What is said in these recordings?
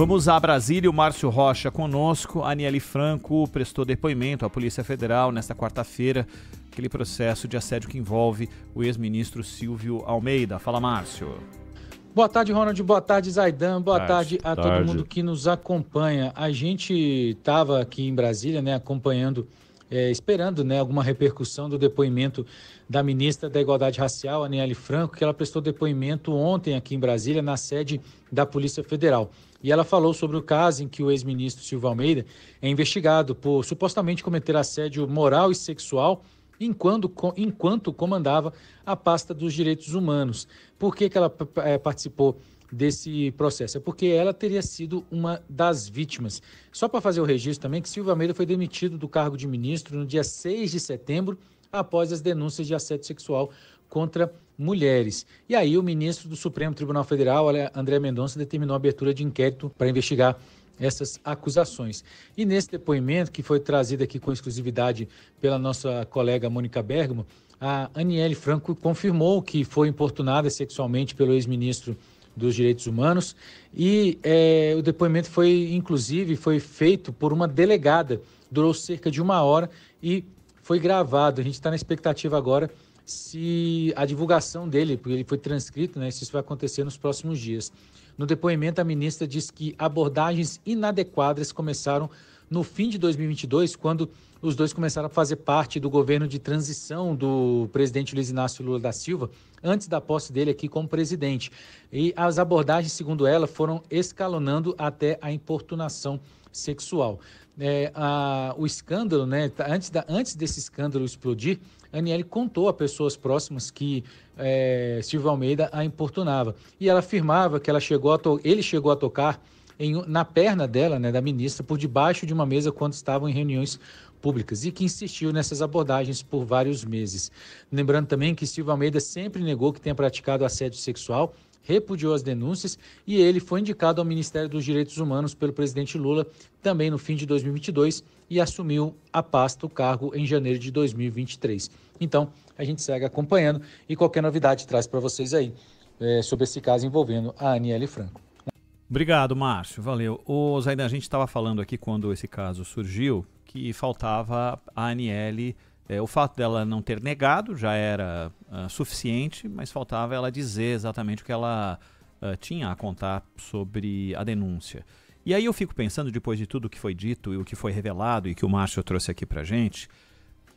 Vamos a Brasília, o Márcio Rocha conosco. A Aniele Franco prestou depoimento à Polícia Federal nesta quarta-feira, aquele processo de assédio que envolve o ex-ministro Silvio Almeida. Fala, Márcio. Boa tarde, Ronald. Boa tarde, Zaidan. Boa tarde, tarde a tarde. todo mundo que nos acompanha. A gente estava aqui em Brasília, né, acompanhando é, esperando né, alguma repercussão do depoimento da ministra da Igualdade Racial, Aniele Franco, que ela prestou depoimento ontem aqui em Brasília, na sede da Polícia Federal. E ela falou sobre o caso em que o ex-ministro Silvio Almeida é investigado por supostamente cometer assédio moral e sexual enquanto, enquanto comandava a pasta dos direitos humanos. Por que, que ela é, participou desse processo, é porque ela teria sido uma das vítimas. Só para fazer o registro também que Silvio Almeida foi demitido do cargo de ministro no dia 6 de setembro, após as denúncias de assédio sexual contra mulheres. E aí o ministro do Supremo Tribunal Federal, André Mendonça, determinou a abertura de inquérito para investigar essas acusações. E nesse depoimento, que foi trazido aqui com exclusividade pela nossa colega Mônica Bergamo, a Aniele Franco confirmou que foi importunada sexualmente pelo ex-ministro dos Direitos Humanos e é, o depoimento foi, inclusive, foi feito por uma delegada, durou cerca de uma hora e foi gravado. A gente está na expectativa agora se a divulgação dele, porque ele foi transcrito, né, se isso vai acontecer nos próximos dias. No depoimento, a ministra diz que abordagens inadequadas começaram no fim de 2022, quando os dois começaram a fazer parte do governo de transição do presidente Luiz Inácio Lula da Silva, antes da posse dele aqui como presidente. E as abordagens, segundo ela, foram escalonando até a importunação sexual. É, a, o escândalo, né, tá, antes, da, antes desse escândalo explodir, a Aniele contou a pessoas próximas que é, Silvio Almeida a importunava. E ela afirmava que ela chegou ele chegou a tocar em, na perna dela, né, da ministra, por debaixo de uma mesa quando estavam em reuniões públicas e que insistiu nessas abordagens por vários meses. Lembrando também que Silva Almeida sempre negou que tenha praticado assédio sexual repudiou as denúncias e ele foi indicado ao Ministério dos Direitos Humanos pelo presidente Lula também no fim de 2022 e assumiu a pasta, o cargo, em janeiro de 2023. Então, a gente segue acompanhando e qualquer novidade traz para vocês aí é, sobre esse caso envolvendo a Aniele Franco. Obrigado, Márcio. Valeu. O Zaidan, a gente estava falando aqui quando esse caso surgiu que faltava a Aniele. É, o fato dela não ter negado já era uh, suficiente, mas faltava ela dizer exatamente o que ela uh, tinha a contar sobre a denúncia. E aí eu fico pensando, depois de tudo que foi dito e o que foi revelado e que o Márcio trouxe aqui a gente,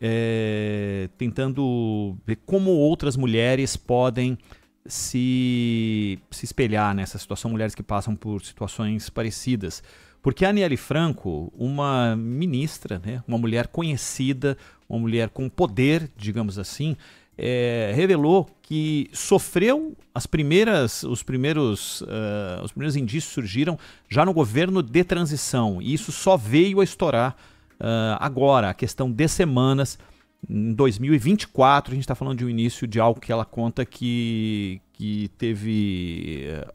é, tentando ver como outras mulheres podem se, se espelhar nessa situação, mulheres que passam por situações parecidas. Porque a Aniele Franco, uma ministra, né, uma mulher conhecida, uma mulher com poder, digamos assim, é, revelou que sofreu as primeiras, os primeiros, uh, os primeiros indícios surgiram já no governo de transição e isso só veio a estourar uh, agora, a questão de semanas em 2024, a gente está falando de um início de algo que ela conta que, que teve eh,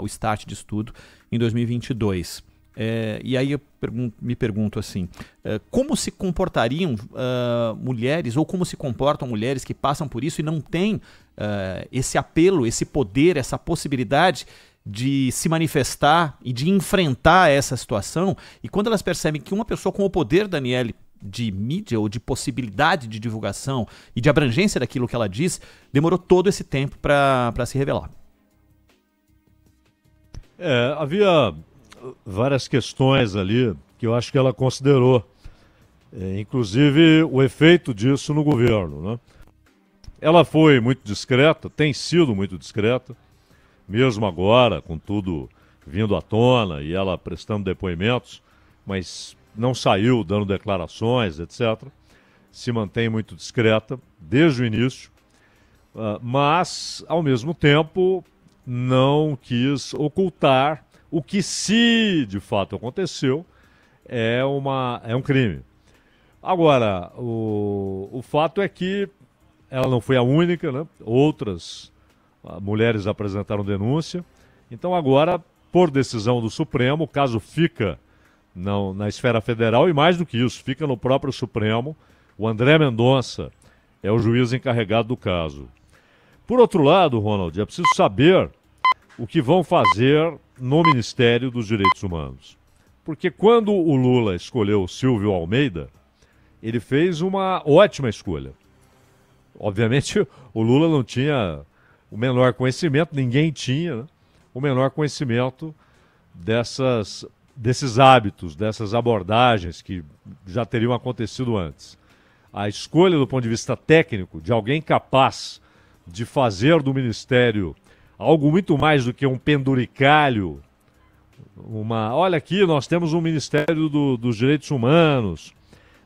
o start de estudo em 2022. É, e aí eu me pergunto assim: é, como se comportariam uh, mulheres, ou como se comportam mulheres que passam por isso e não têm uh, esse apelo, esse poder, essa possibilidade de se manifestar e de enfrentar essa situação? E quando elas percebem que uma pessoa com o poder, Daniele, de mídia ou de possibilidade de divulgação e de abrangência daquilo que ela diz, demorou todo esse tempo para se revelar. É, havia várias questões ali que eu acho que ela considerou, é, inclusive o efeito disso no governo. Né? Ela foi muito discreta, tem sido muito discreta, mesmo agora, com tudo vindo à tona e ela prestando depoimentos, mas não saiu dando declarações, etc. Se mantém muito discreta desde o início, ah, mas, ao mesmo tempo, não quis ocultar o que, se de fato aconteceu, é, uma, é um crime. Agora, o, o fato é que ela não foi a única, né? outras ah, mulheres apresentaram denúncia. Então, agora, por decisão do Supremo, o caso fica não, na esfera federal e mais do que isso, fica no próprio Supremo. O André Mendonça é o juiz encarregado do caso. Por outro lado, Ronald, é preciso saber o que vão fazer no Ministério dos Direitos Humanos. Porque quando o Lula escolheu Silvio Almeida, ele fez uma ótima escolha. Obviamente, o Lula não tinha o menor conhecimento, ninguém tinha né? o menor conhecimento dessas desses hábitos, dessas abordagens que já teriam acontecido antes. A escolha do ponto de vista técnico de alguém capaz de fazer do Ministério algo muito mais do que um penduricalho, uma, olha aqui, nós temos um Ministério do, dos Direitos Humanos,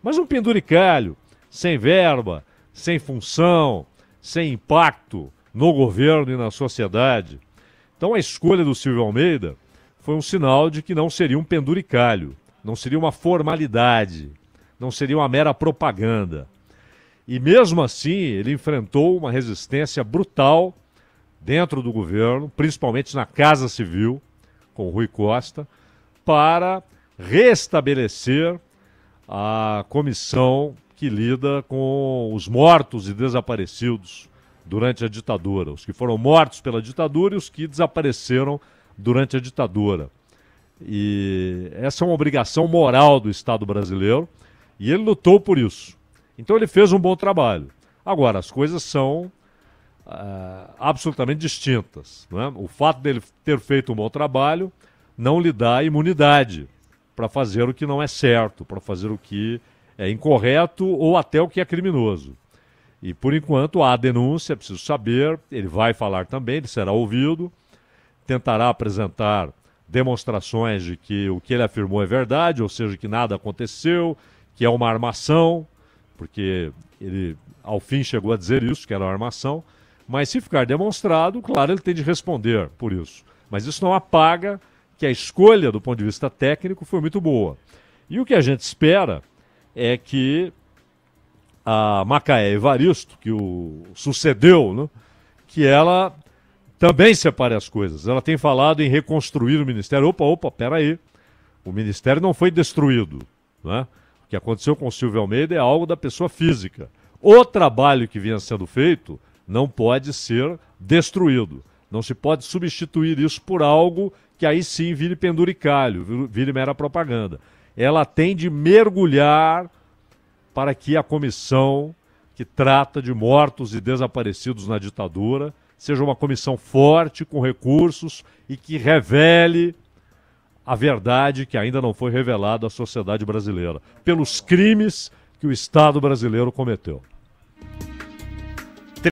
mas um penduricalho, sem verba, sem função, sem impacto no governo e na sociedade. Então a escolha do Silvio Almeida foi um sinal de que não seria um penduricalho, não seria uma formalidade, não seria uma mera propaganda. E mesmo assim, ele enfrentou uma resistência brutal dentro do governo, principalmente na Casa Civil, com Rui Costa, para restabelecer a comissão que lida com os mortos e desaparecidos durante a ditadura, os que foram mortos pela ditadura e os que desapareceram durante a ditadura. E essa é uma obrigação moral do Estado brasileiro e ele lutou por isso. Então ele fez um bom trabalho. Agora, as coisas são uh, absolutamente distintas. Né? O fato dele ter feito um bom trabalho não lhe dá imunidade para fazer o que não é certo, para fazer o que é incorreto ou até o que é criminoso. E por enquanto há denúncia, é preciso saber, ele vai falar também, ele será ouvido tentará apresentar demonstrações de que o que ele afirmou é verdade, ou seja, que nada aconteceu, que é uma armação, porque ele ao fim chegou a dizer isso, que era uma armação, mas se ficar demonstrado, claro, ele tem de responder por isso. Mas isso não apaga que a escolha do ponto de vista técnico foi muito boa. E o que a gente espera é que a Macaé Evaristo, que o sucedeu, né, que ela também separe as coisas. Ela tem falado em reconstruir o Ministério. Opa, opa, peraí. O Ministério não foi destruído. Né? O que aconteceu com o Silvio Almeida é algo da pessoa física. O trabalho que vinha sendo feito não pode ser destruído. Não se pode substituir isso por algo que aí sim vire penduricalho, vire mera propaganda. Ela tem de mergulhar para que a comissão que trata de mortos e desaparecidos na ditadura seja uma comissão forte, com recursos e que revele a verdade que ainda não foi revelada à sociedade brasileira pelos crimes que o Estado brasileiro cometeu.